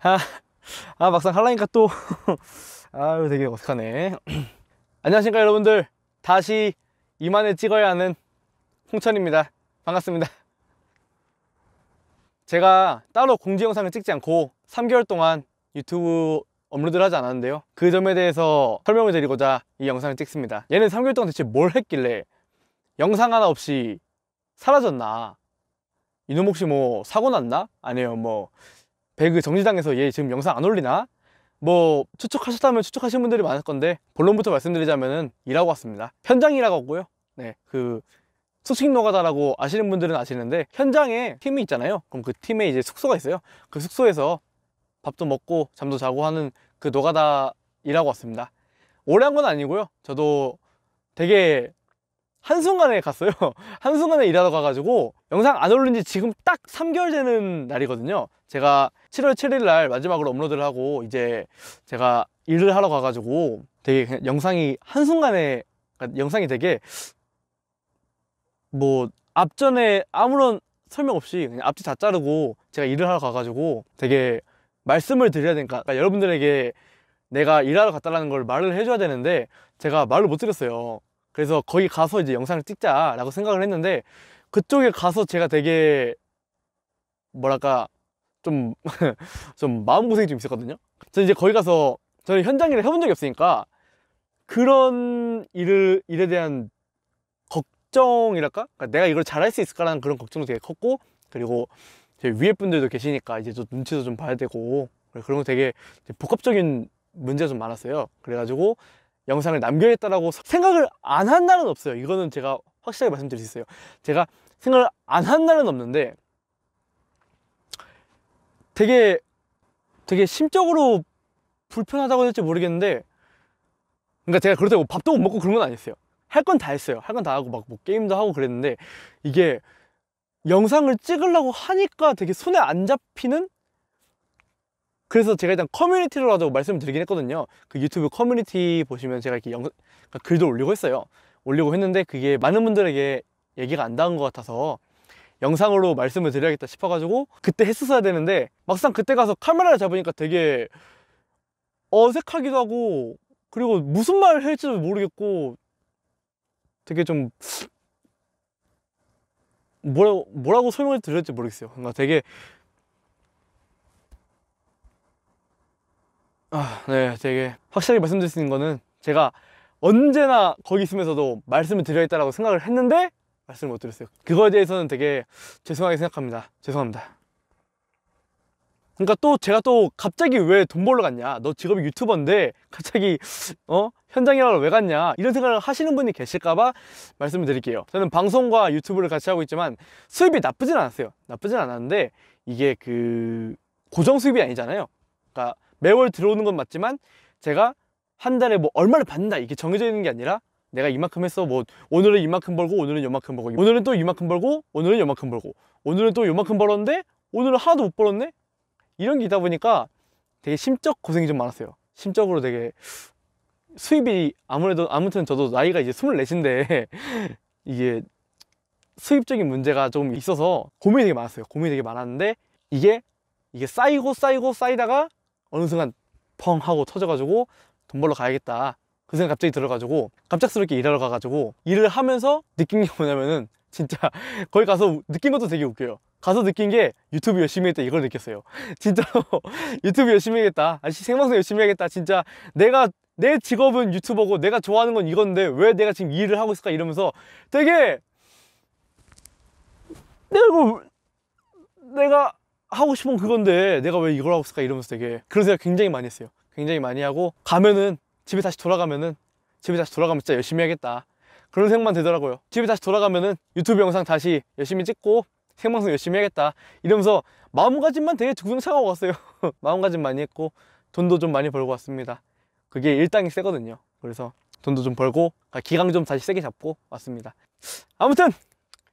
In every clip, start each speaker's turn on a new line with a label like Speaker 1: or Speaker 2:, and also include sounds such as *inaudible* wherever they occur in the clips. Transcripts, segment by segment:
Speaker 1: 아, 아 막상 할라니까또 *laughs* 아유 되게 어색하네 *clears throat* 안녕하십니까 여러분들 다시 이만에 찍어야 하는 홍천입니다 반갑습니다 제가 따로 공지 영상을 찍지 않고 3개월 동안 유튜브 업로드를 하지 않았는데요 그 점에 대해서 설명을 드리고자 이 영상을 찍습니다 얘는 3개월 동안 대체 뭘 했길래 영상 하나 없이 사라졌나 이놈 혹시 뭐 사고 났나? 아니에요 뭐 배그 정지당해서 얘 지금 영상 안 올리나? 뭐 추측하셨다면 추측하신 분들이 많을 건데 본론부터 말씀드리자면은 일하고 왔습니다 현장이라고 하고요 네그 수식 노가다라고 아시는 분들은 아시는데 현장에 팀이 있잖아요 그럼 그 팀에 이제 숙소가 있어요 그 숙소에서 밥도 먹고 잠도 자고 하는 그 노가다 일하고 왔습니다 오래 한 건 아니고요 저도 되게 한순간에 갔어요 *laughs* 한순간에 일하러 가가지고 영상 안 올린 지 지금 딱 3개월 되는 날이거든요 제가 7월 7일 날 마지막으로 업로드를 하고 이제 제가 일을 하러 가가지고 되게 그냥 영상이 한순간에 그러니까 영상이 되게 뭐 앞전에 아무런 설명 없이 그냥 앞뒤 다 자르고 제가 일을 하러 가가지고 되게 말씀을 드려야 되니까 그러니까 여러분들에게 내가 일하러 갔다라는 걸 말을 해줘야 되는데 제가 말을 못 드렸어요 그래서 거기 가서 이제 영상을 찍자라고 생각을 했는데 그쪽에 가서 제가 되게 뭐랄까 좀, *laughs* 좀 마음고생이 좀 있었거든요 저는 이제 거기 가서 저는 현장 일을 해본 적이 없으니까 그런 일을, 일에 대한 걱정이랄까? 그러니까 내가 이걸 잘할 수 있을까라는 그런 걱정도 되게 컸고 그리고 제 위에 분들도 계시니까 이제 좀 눈치도 좀 봐야 되고 그런 거 되게 복합적인 문제가 좀 많았어요 그래가지고 영상을 남겨야겠다라고 생각을 안 한 날은 없어요 이거는 제가 확실하게 말씀드릴 수 있어요 제가 생각을 안 한 날은 없는데 되게 되게 심적으로 불편하다고 할지 모르겠는데 그러니까 제가 그렇다고 뭐 밥도 못 먹고 그런 건 아니었어요 할 건 다 했어요 할 건 다 하고 막 뭐 게임도 하고 그랬는데 이게 영상을 찍으려고 하니까 되게 손에 안 잡히는 그래서 제가 일단 커뮤니티로라도 말씀을 드리긴 했거든요 그 유튜브 커뮤니티 보시면 제가 이렇게 영... 그러니까 글도 올리고 했어요 올리고 했는데 그게 많은 분들에게 얘기가 안 닿은 것 같아서 영상으로 말씀을 드려야겠다 싶어가지고 그때 했었어야 되는데 막상 그때 가서 카메라를 잡으니까 되게 어색하기도 하고 그리고 무슨 말을 할지도 모르겠고 되게 좀 뭐라고, 뭐라고 설명을 드렸지 모르겠어요. 뭔가 그러니까 되게 아, 네, 되게 확실하게 말씀드릴 수 있는 거는 제가 언제나 거기 있으면서도 말씀을 드려야했다라고 생각을 했는데 말씀을 못 드렸어요. 그거에 대해서는 되게 죄송하게 생각합니다. 죄송합니다. 그러니까 또 제가 또 갑자기 왜 돈 벌러 갔냐 너 직업이 유튜버인데 갑자기 어 현장이라고 왜 갔냐 이런 생각을 하시는 분이 계실까봐 말씀을 드릴게요 저는 방송과 유튜브를 같이 하고 있지만 수입이 나쁘진 않았어요 나쁘진 않았는데 이게 그 고정 수입이 아니잖아요 그러니까 매월 들어오는 건 맞지만 제가 한 달에 뭐 얼마를 받는다 이게 정해져 있는 게 아니라 내가 이만큼 했어 뭐 오늘은 이만큼 벌고 오늘은 요만큼 벌고 오늘은 또 이만큼 벌고 오늘은 요만큼 벌고 오늘은 또 요만큼 벌었는데 오늘은 하나도 못 벌었네 이런 게 있다 보니까 되게 심적 고생이 좀 많았어요 심적으로 되게 수입이 아무래도 아무튼 저도 나이가 이제 스물넷인데 *laughs* 이게 수입적인 문제가 좀 있어서 고민이 되게 많았어요 고민이 되게 많았는데 이게 이게 쌓이고 쌓이고 쌓이다가 어느 순간 펑 하고 터져가지고 돈 벌러 가야겠다 그 생각 갑자기 들어가지고 갑작스럽게 일하러 가가지고 일을 하면서 느낀 게 뭐냐면은 진짜 *laughs* 거기 가서 느낀 것도 되게 웃겨요 가서 느낀 게 유튜브 열심히 했다 이걸 느꼈어요 *laughs* 진짜로 *laughs* 유튜브 열심히 해야겠다 아시 생방송 열심히 해야겠다 진짜 내가 내 직업은 유튜버고 내가 좋아하는 건 이건데 왜 내가 지금 일을 하고 있을까 이러면서 되게 내가 뭐, 내가 하고 싶은 그건데 내가 왜 이걸 하고 있을까 이러면서 되게 그런 생각 굉장히 많이 했어요 굉장히 많이 하고 가면은 집에 다시 돌아가면은 집에 다시 돌아가면 진짜 열심히 해야겠다 그런 생각만 되더라고요 집에 다시 돌아가면은 유튜브 영상 다시 열심히 찍고 생방송 열심히 해야겠다 이러면서 마음가짐만 되게 두근차가고 왔어요 *laughs* 마음가짐 많이 했고 돈도 좀 많이 벌고 왔습니다 그게 일당이 세거든요 그래서 돈도 좀 벌고 아, 기강 좀 다시 세게 잡고 왔습니다 아무튼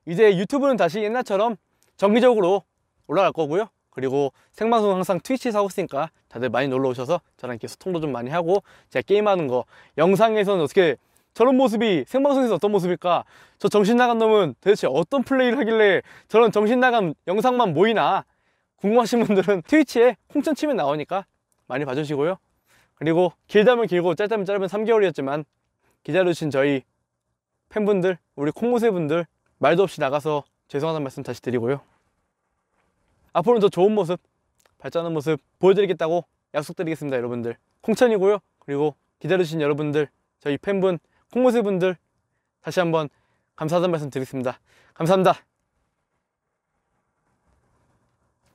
Speaker 1: 이제 유튜브는 다시 옛날처럼 정기적으로 올라갈 거고요 그리고 생방송 항상 트위치에서 하고 있으니까 다들 많이 놀러 오셔서 저랑 이렇게 소통도 좀 많이 하고 제가 게임하는 거 영상에서는 어떻게 저런 모습이 생방송에서 어떤 모습일까 저 정신나간 놈은 대체 어떤 플레이를 하길래 저런 정신나간 영상만 모이나 궁금하신 분들은 트위치에 홍천 치면 나오니까 많이 봐주시고요 그리고 길다면 길고 짧다면 짧은 3개월이었지만 기다려주신 저희 팬분들 우리 콩모세 분들 말도 없이 나가서 죄송하다는 말씀 다시 드리고요 앞으로는 더 좋은 모습 발전하는 모습 보여드리겠다고 약속드리겠습니다 여러분들 콩찬이고요 그리고 기다려주신 여러분들 저희 팬분 콩모세 분들 다시 한번 감사하다는 말씀 드리겠습니다 감사합니다